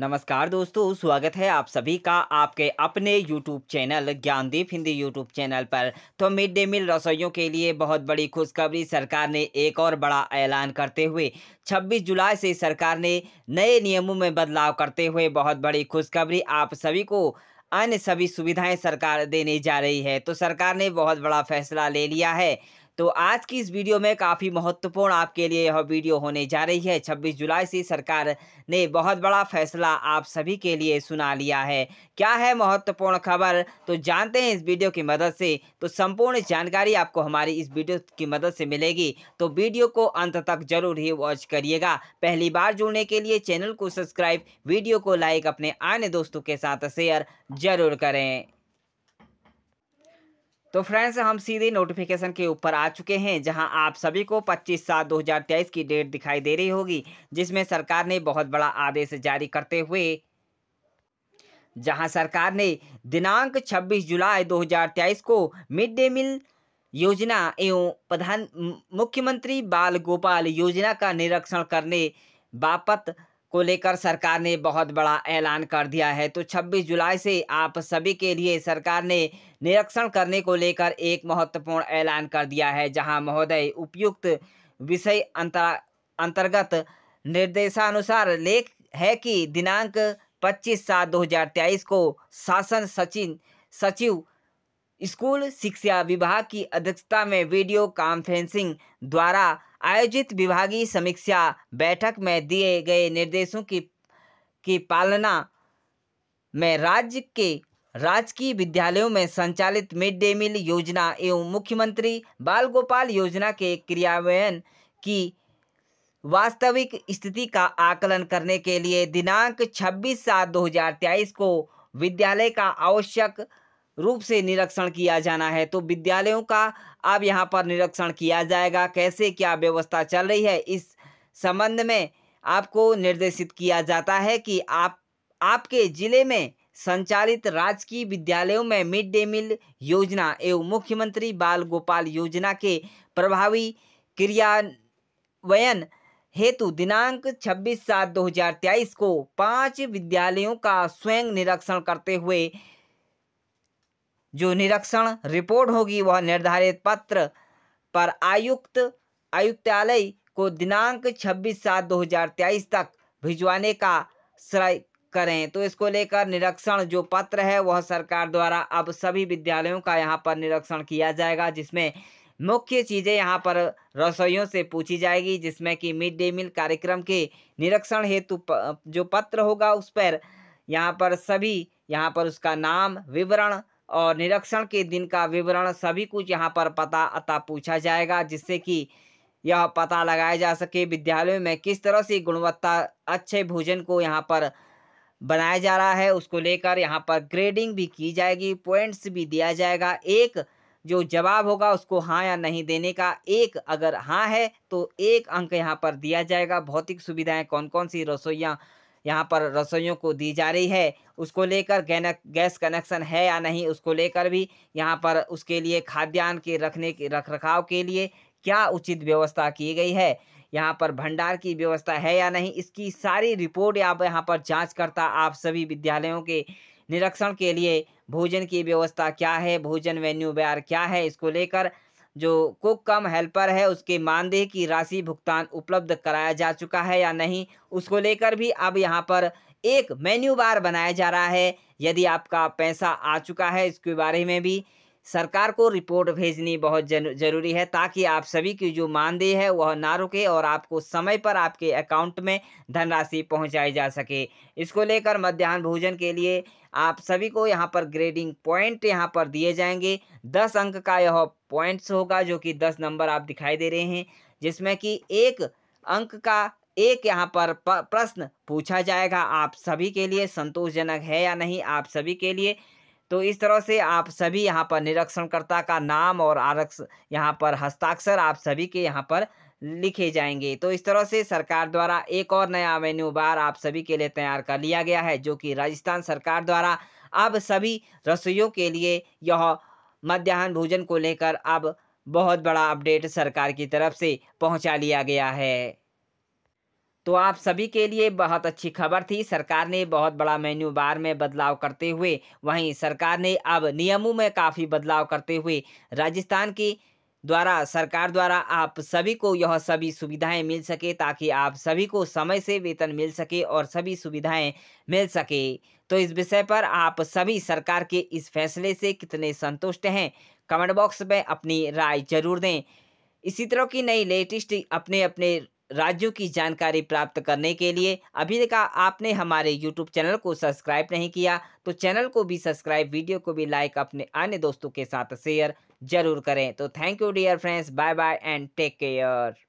नमस्कार दोस्तों स्वागत है आप सभी का आपके अपने YouTube channel Gyandeep Hindi YouTube channel पर तो मिड डे मील रसोइयों के लिए बहुत बड़ी खुशखबरी सरकार ने एक और बड़ा ऐलान करते हुए 26 जुलाई से सरकार ने नए नियमों में बदलाव करते हुए बहुत बड़ी खुशखबरी आप सभी को अन्य सभी सुविधाएं सरकार देने जा रही है तो सरकार ने बहुत बड़ा फैसला ले लिया है तो आज की इस वीडियो में काफ़ी महत्वपूर्ण आपके लिए यह वीडियो होने जा रही है 26 जुलाई से सरकार ने बहुत बड़ा फैसला आप सभी के लिए सुना लिया है क्या है महत्वपूर्ण खबर तो जानते हैं इस वीडियो की मदद से तो संपूर्ण जानकारी आपको हमारी इस वीडियो की मदद से मिलेगी तो वीडियो को अंत तक जरूर ही वॉच करिएगा पहली बार जुड़ने के लिए चैनल को सब्सक्राइब वीडियो को लाइक अपने आने दोस्तों के साथ शेयर जरूर करें तो फ्रेंड्स हम सीधे नोटिफिकेशन के ऊपर आ चुके हैं जहां आप सभी को 25 सात 2023 की डेट दिखाई दे रही होगी जिसमें सरकार ने बहुत बड़ा आदेश जारी करते हुए जहां सरकार ने दिनांक 26 जुलाई 2023 को मिड डे मील योजना एवं प्रधान मुख्यमंत्री बाल गोपाल योजना का निरीक्षण करने बापत को लेकर सरकार ने बहुत बड़ा ऐलान कर दिया है तो 26 जुलाई से आप सभी के लिए सरकार ने निरीक्षण करने को लेकर एक महत्वपूर्ण ऐलान कर दिया है जहां महोदय उपयुक्त विषय अंतर्गत निर्देशानुसार लेख है कि दिनांक 25 सात 2023 को शासन सचिन सचिव स्कूल शिक्षा विभाग की अध्यक्षता में वीडियो कॉन्फ्रेंसिंग द्वारा आयोजित विभागीय समीक्षा बैठक में दिए गए निर्देशों की की पालना में राज्य के राजकीय विद्यालयों में संचालित मिड डे मील योजना एवं मुख्यमंत्री बाल गोपाल योजना के क्रियान्वयन की वास्तविक स्थिति का आकलन करने के लिए दिनांक 26 सात 2023 को विद्यालय का आवश्यक रूप से निरीक्षण किया जाना है तो विद्यालयों का अब यहाँ पर निरीक्षण किया जाएगा कैसे क्या व्यवस्था चल रही है इस संबंध में आपको निर्देशित किया जाता है कि आप आपके जिले में संचालित राजकीय विद्यालयों में मिड डे मील योजना एवं मुख्यमंत्री बाल गोपाल योजना के प्रभावी क्रियान्वयन हेतु दिनांक 26 सात 2023 को पांच विद्यालयों का स्वयं निरीक्षण करते हुए जो निरीक्षण रिपोर्ट होगी वह निर्धारित पत्र पर आयुक्त आयुक्तालय को दिनांक 26 सात 2023 तक भिजवाने का श्रय करें तो इसको लेकर निरीक्षण जो पत्र है वह सरकार द्वारा अब सभी विद्यालयों का यहाँ पर निरीक्षण किया जाएगा जिसमें मुख्य चीज़ें यहाँ पर रसोइयों से पूछी जाएगी जिसमें कि मिड डे मील कार्यक्रम के निरीक्षण हेतु जो पत्र होगा उस पर यहाँ पर सभी यहाँ पर उसका नाम विवरण और निरीक्षण के दिन का विवरण सभी कुछ यहाँ पर पता अता पूछा जाएगा जिससे कि यह पता लगाया जा सके विद्यालयों में किस तरह से गुणवत्ता अच्छे भोजन को यहाँ पर बनाया जा रहा है उसको लेकर यहाँ पर ग्रेडिंग भी की जाएगी पॉइंट्स भी दिया जाएगा एक जो जवाब होगा उसको हाँ या नहीं देने का एक अगर हाँ है तो एक अंक यहाँ पर दिया जाएगा भौतिक सुविधाएं कौन कौन सी रसोइयाँ यहाँ पर रसोइयों को दी जा रही है उसको लेकर गैस कनेक्शन है या नहीं उसको लेकर भी यहाँ पर उसके लिए खाद्यान्न के रखने के रख रखाव के लिए क्या उचित व्यवस्था की गई है यहाँ पर भंडार की व्यवस्था है या नहीं इसकी सारी रिपोर्ट आप यहाँ पर जांच करता आप सभी विद्यालयों के निरीक्षण के लिए भोजन की व्यवस्था क्या है भोजन वेन्यू बार क्या है इसको लेकर जो कुक कम हेल्पर है उसके मानदेय की राशि भुगतान उपलब्ध कराया जा चुका है या नहीं उसको लेकर भी अब यहाँ पर एक मेन्यू बार बनाया जा रहा है यदि आपका पैसा आ चुका है इसके बारे में भी सरकार को रिपोर्ट भेजनी बहुत ज़रूरी है ताकि आप सभी की जो मानदेय है वह ना रुके और आपको समय पर आपके अकाउंट में धनराशि पहुंचाई जा सके इसको लेकर मध्यान्ह भोजन के लिए आप सभी को यहाँ पर ग्रेडिंग पॉइंट यहाँ पर दिए जाएंगे दस अंक का यह पॉइंट्स होगा जो कि दस नंबर आप दिखाई दे रहे हैं जिसमें कि एक अंक का एक यहाँ पर प्रश्न पूछा जाएगा आप सभी के लिए संतोषजनक है या नहीं आप सभी के लिए तो इस तरह से आप सभी यहाँ पर निरीक्षणकर्ता का नाम और आरक्ष यहाँ पर हस्ताक्षर आप सभी के यहाँ पर लिखे जाएंगे तो इस तरह से सरकार द्वारा एक और नया मेन्यू बार आप सभी के लिए तैयार कर लिया गया है जो कि राजस्थान सरकार द्वारा अब सभी रसोइयों के लिए यह मध्याह्न भोजन को लेकर अब बहुत बड़ा अपडेट सरकार की तरफ से पहुंचा लिया गया है तो आप सभी के लिए बहुत अच्छी खबर थी सरकार ने बहुत बड़ा मेन्यू बार में बदलाव करते हुए वहीं सरकार ने अब नियमों में काफ़ी बदलाव करते हुए राजस्थान की द्वारा सरकार द्वारा आप सभी को यह सभी सुविधाएं मिल सके ताकि आप सभी को समय से वेतन मिल सके और सभी सुविधाएं मिल सके तो इस विषय पर आप सभी सरकार के इस फैसले से कितने संतुष्ट हैं कमेंट बॉक्स में अपनी राय जरूर दें इसी तरह की नई लेटेस्ट अपने अपने राज्यों की जानकारी प्राप्त करने के लिए अभी तक आपने हमारे यूट्यूब चैनल को सब्सक्राइब नहीं किया तो चैनल को भी सब्सक्राइब वीडियो को भी लाइक अपने अन्य दोस्तों के साथ शेयर जरूर करें तो thank you dear friends bye bye and take care